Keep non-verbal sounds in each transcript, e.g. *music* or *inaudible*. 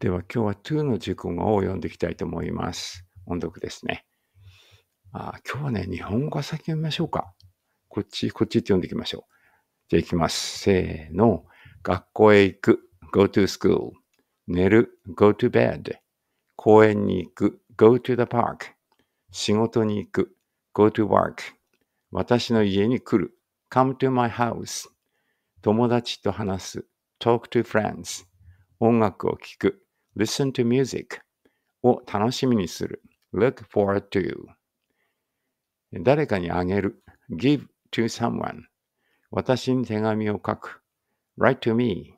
では今日は to の熟語を読んでいきたいと思います。音読ですね。あ今日はね、日本語先読みましょうか。こっち、こっちって読んでいきましょう。じゃあいきます。せーの。学校へ行く。go to school. 寝る。go to bed. 公園に行く。go to the park. 仕事に行く。go to work. 私の家に来る。come to my house. 友達と話す。talk to friends. 音楽を聴く。listen to music を楽しみにする look forward to 誰かにあげる give to someone 私に手紙を書く write to me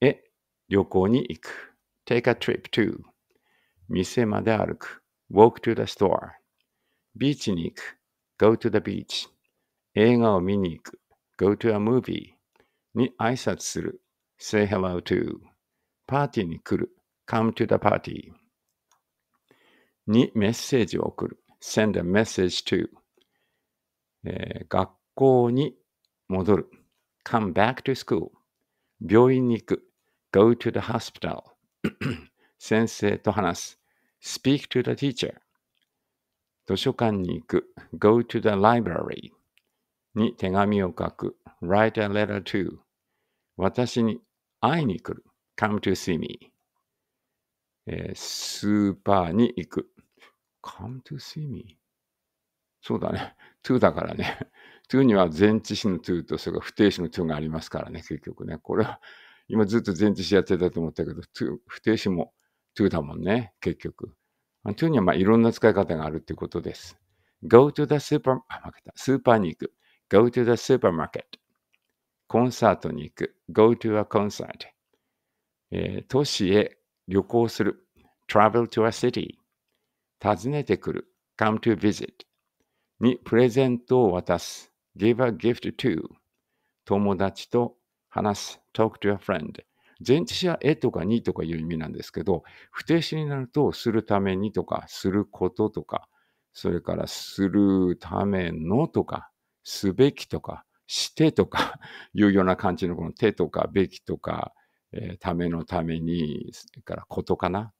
え旅行に行く take a trip to 店まで歩く walk to the store ビーチに行く go to the beach 映画を見に行く go to a movie に挨拶する say hello to パーティーに来る。come to the party. にメッセージを送る。send a message to. えー、学校に戻る。come back to school. 病院に行く。go to the hospital. 先生と話す。speak to the teacher. 図書館に行く。go to the library. に手紙を書く。write a letter to. 私に会いに来る。come to see me、えー、スーパーに行く。come to see me? そうだね。to だからね。to には前置詞の to と、それから不定詞の to がありますからね、結局ね。これは、今ずっと前置詞やってたと思ったけど、to、不定詞も to だもんね、結局。to にはまあいろんな使い方があるってことです。go to the super, あ、負けた。スーパーに行く。go to the supermarket。コンサートに行く。go to a concert。えー、都市へ旅行する travel to a city 訪ねてくる come to visit にプレゼントを渡す give a gift to 友達と話す talk to a friend 前置詞はえとかにとかいう意味なんですけど、不定詞になると、するためにとか、することとか、それからするためのとか、すべきとか、してとかいうような感じのこの手とか、べきとか、えー、ためのために、それからことかな。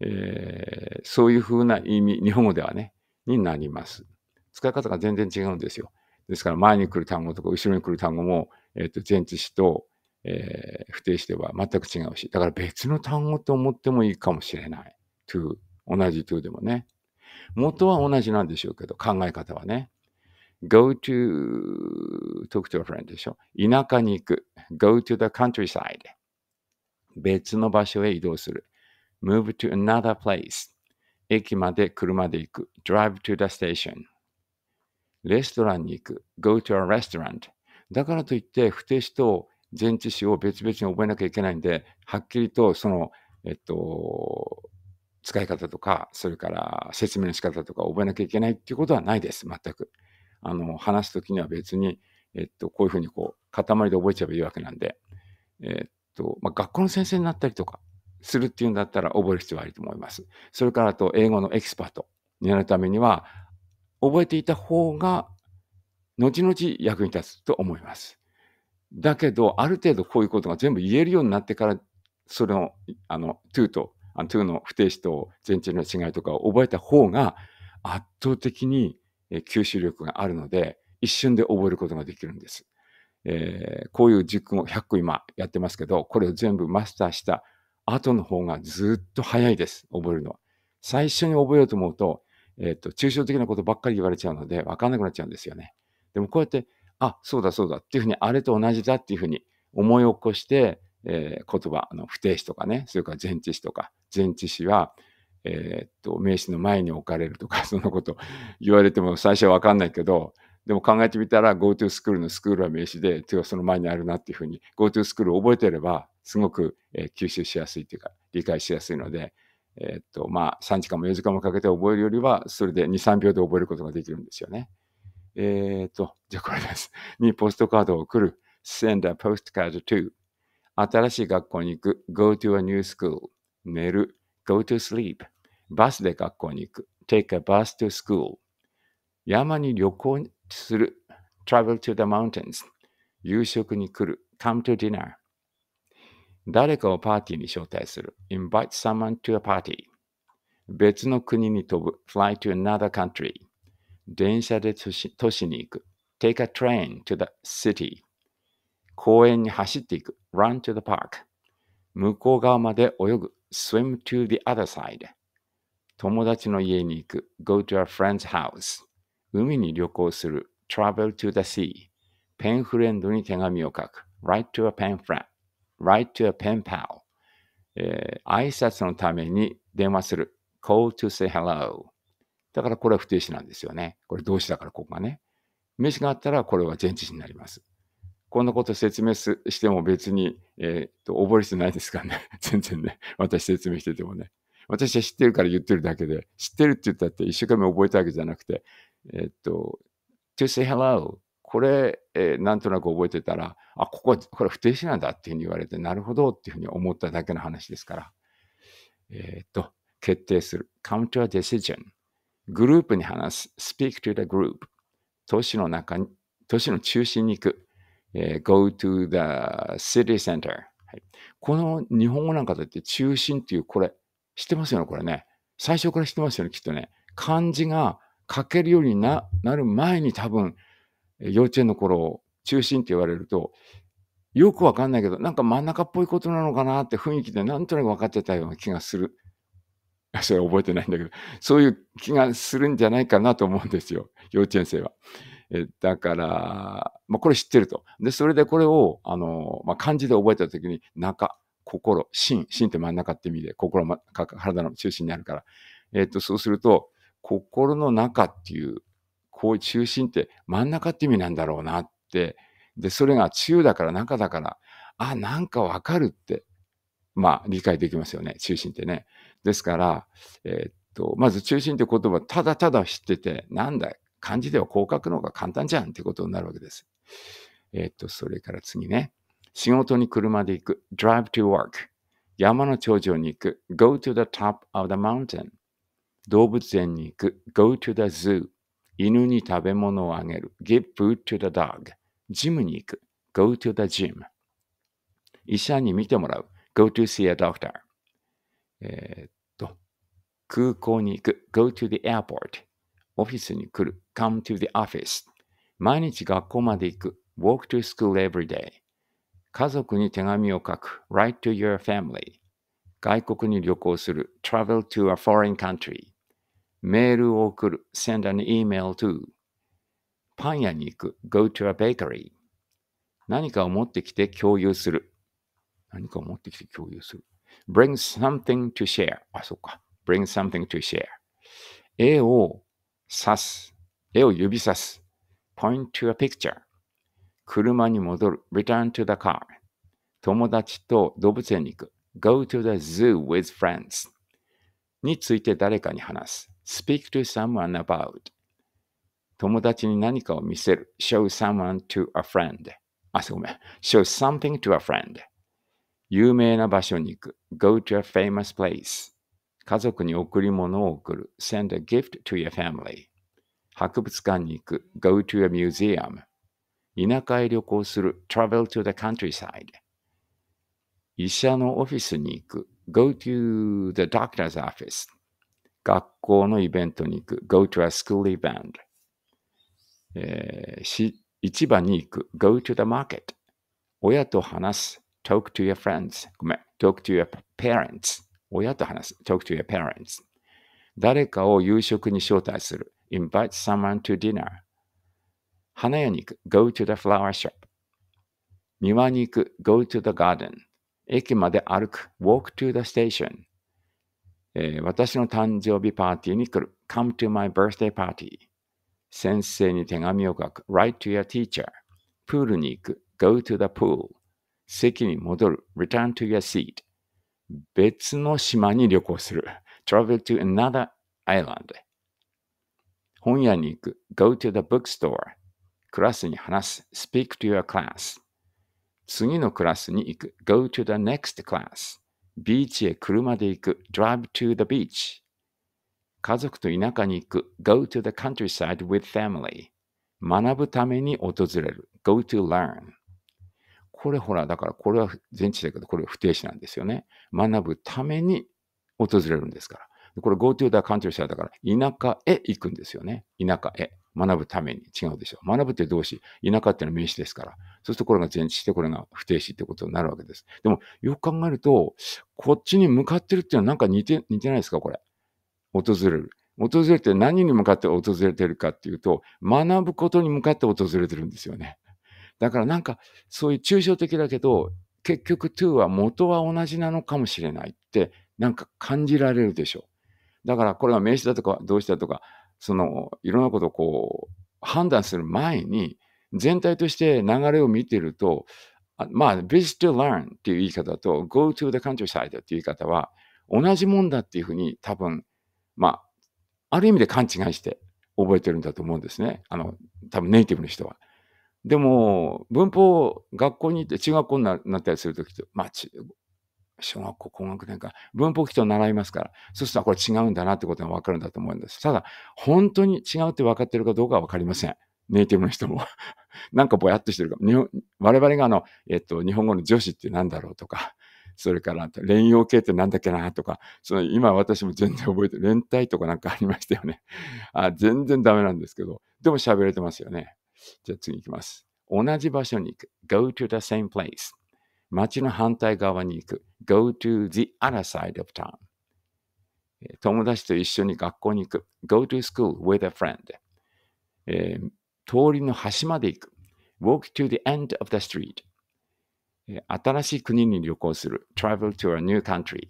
えー、そういうふうな意味、日本語ではね、になります。使い方が全然違うんですよ。ですから前に来る単語とか後ろに来る単語も、えっ、ー、と、前置詞と、えー、不定詞では全く違うし、だから別の単語と思ってもいいかもしれない。to、同じ to でもね。元は同じなんでしょうけど、考え方はね。go to, talk to a friend でしょ。田舎に行く。go to the countryside。別の場所へ移動する。move to another place 駅まで車で行く。drive to the station レストランに行く。go to a restaurant だからといって不定詞と前置詞を別々に覚えなきゃいけないんで、はっきりとその、えっと、使い方とか、それから説明の仕方とか覚えなきゃいけないっていうことはないです、全く。あの、話すときには別に、えっと、こういうふうにこう、塊で覚えちゃえばいいわけなんで、えっと、まあ、学校の先生になったりとかするっていうんだったら覚える必要はあると思います。それからあと、英語のエキスパートになるためには、覚えていた方が、後々役に立つと思います。だけど、ある程度こういうことが全部言えるようになってから、それを、あの、to と、あのトゥーの不定詞と前置の違いとかを覚えた方が、圧倒的に吸収力があるので、一瞬で覚えることができるんです。えー、こういう実訓を100個今やってますけど、これを全部マスターした後の方がずっと早いです、覚えるのは。最初に覚えようと思うと、えっ、ー、と、抽象的なことばっかり言われちゃうので、わかんなくなっちゃうんですよね。でもこうやって、あ、そうだそうだっていうふうに、あれと同じだっていうふうに思い起こして、えー、言葉、あの不定詞とかね、それから前置詞とか、前置詞は、えー、っと、名詞の前に置かれるとか、そんなこと言われても最初はわかんないけど、でも考えてみたら GoTo スクールのスクールは名詞で、手はその前にあるなっていうふうに GoTo スクールを覚えてれば、すごく、え吸収しやすいというか、理解しやすいので、えー、っと、まあ、3時間も4時間もかけて覚えるよりは、それで2、3秒で覚えることができるんですよね。えー、っと、じゃあこれです。にポストカードを送る。Send a postcard to. 新しい学校に行く。Go to a new school. 寝る。Go to sleep. バスで学校に行く。Take a bus to school. 山に旅行する travel to the mountains 夕食に来る come to dinner 誰かをパーティーに招待する invite someone to a party 別の国に飛ぶ fly to another country 電車で都市都市に行く take a train to the city 公園に走っていく run to the park 向こう側まで泳ぐ swim to the other side 友達の家に行く go to a friend's house 海に旅行する travel to the sea ペンフレンドに手紙を書く write to a pen friend write to a pen pal えー、挨拶のために電話する call to say hello だからこれは不定詞なんですよね。これ動詞だからここがね。名詞があったらこれは前置詞になります。こんなこと説明しても別に、えーと、と覚える必要ないですからね。*laughs* 全然ね。私説明しててもね。私は知ってるから言ってるだけで、知ってるって言ったって一生懸命覚えたわけじゃなくて、えっと、to say hello。これ、えー、なんとなく覚えてたら、あ、ここ、これ不定詞なんだっていうふうに言われて、なるほどっていうふうに思っただけの話ですから。えー、っと、決定する。come to a decision。グループに話す。speak to the group。都市の中に、都市の中心に行く。えー、go to the city center、はい。この日本語なんかだって中心っていうこれ、知ってますよね、これね。最初から知ってますよね、きっとね。漢字が書けるようになる前に多分、幼稚園の頃、中心って言われると、よくわかんないけど、なんか真ん中っぽいことなのかなって雰囲気でなんとなく分かってたような気がする。*laughs* それ覚えてないんだけど、そういう気がするんじゃないかなと思うんですよ。幼稚園生は。えだから、まあ、これ知ってると。で、それでこれを、あの、まあ、漢字で覚えたときに、中、心、心、心って真ん中って意味で、心、ま、体の中心にあるから。えっ、と、そうすると、心の中っていう、こう中心って真ん中って意味なんだろうなって、で、それが中だから中だから、あ、なんかわかるって、まあ理解できますよね、中心ってね。ですから、えー、っと、まず中心って言葉ただただ知ってて、なんだ、漢字では広角の方が簡単じゃんってことになるわけです。えー、っと、それから次ね。仕事に車で行く。drive to work。山の頂上に行く。go to the top of the mountain。動物園に行く。go to the zoo 犬に食べ物をあげる。give food to the dog ジムに行く。go to the gym 医者に見てもらう。go to see a doctor えっと、空港に行く。go to the airport オフィスに来る。come to the office 毎日学校まで行く。walk to school every day 家族に手紙を書く。write to your family 外国に旅行する。travel to a foreign country メールを送る send an email to パン屋に行く go to a bakery 何かを持ってきて共有する何かを持ってきて共有する bring something to share あ、そっか bring something to share 絵を指す絵を指さす point to a picture 車に戻る return to the car 友達と動物園に行く go to the zoo with friends について誰かに話す speak to someone about 友達に何かを見せる show someone to a friend あ、すごめん show something to a friend 有名な場所に行く go to a famous place 家族に贈り物を贈る send a gift to your family 博物館に行く go to a museum 田舎へ旅行する travel to the countryside 医者のオフィスに行く go to the doctor's office 学校のイベントに行く。go to a school event。えー、市場に行く。go to the market。親と話す。talk to your friends。ごめん。talk to your parents。親と話す。talk to your parents。誰かを夕食に招待する。invite someone to dinner。花屋に行く。go to the flower shop。庭に行く。go to the garden。駅まで歩く。walk to the station。えー、私の誕生日パーティーに来る。Come to my birthday party. 先生に手紙を書く。Write to your teacher. プールに行く。Go to the pool. 席に戻る。Return to your seat. 別の島に旅行する。Travel to another island. 本屋に行く。Go to the bookstore. クラスに話す。Speak to your class. 次のクラスに行く。Go to the next class. ビーチへ車で行く drive to the beach 家族と田舎に行く go to the countryside with family 学ぶために訪れる go to learn これほら、だからこれは全知だけど、これは不定詞なんですよね。学ぶために訪れるんですから。これ go to the countryside だから、田舎へ行くんですよね。田舎へ。学ぶために違うでしょう。学ぶって動詞、田舎っていうのは名詞ですから。そうするとこれが前置して、これが不定詞ってことになるわけです。でも、よく考えると、こっちに向かってるっていうのはなんか似て、似てないですかこれ。訪れる。訪れて何に向かって訪れてるかっていうと、学ぶことに向かって訪れてるんですよね。だからなんか、そういう抽象的だけど、結局 to は元は同じなのかもしれないって、なんか感じられるでしょう。だからこれが名詞だとか動詞だとかそのいろんなことをこう判断する前に全体として流れを見てるとまあ visit to learn っていう言い方と go to the countryside っていう言い方は同じもんだっていうふうに多分まあある意味で勘違いして覚えてるんだと思うんですねあの多分ネイティブの人は。でも文法学校に行って中学校になったりするときと、まあ、小学校高学年か、文法基調習いますから、そうするとこれ違うんだなってことがわかるんだと思うんです。ただ、本当に違うって分かってるかどうかは分かりません。ネイティブの人も *laughs* なんかぼやっとしてるかも。我々があの、えっと、日本語の女子って何だろうとか、それから、連用形って何だっけなとか、その今私も全然覚えて、連帯とかなんかありましたよね。あ全然ダメなんですけど、でも喋れてますよね。じゃあ次行きます。同じ場所に行く。go to the same place。街の反対側に行く。Go to the other side of town. 友達と一緒に学校に行く。Go to school with a friend. えー、通りの端まで行く。Walk to the end of the street. 新しい国に旅行する。Travel to a new country.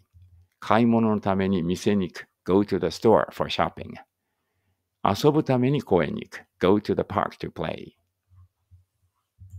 買い物のために店に行く。Go to the store for shopping. 遊ぶために公園に行く。Go to the park to play.